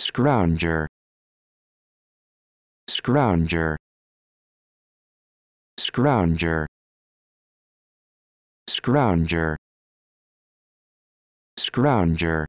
Scrounger. Scrounger. Scrounger. Scrounger. Scrounger.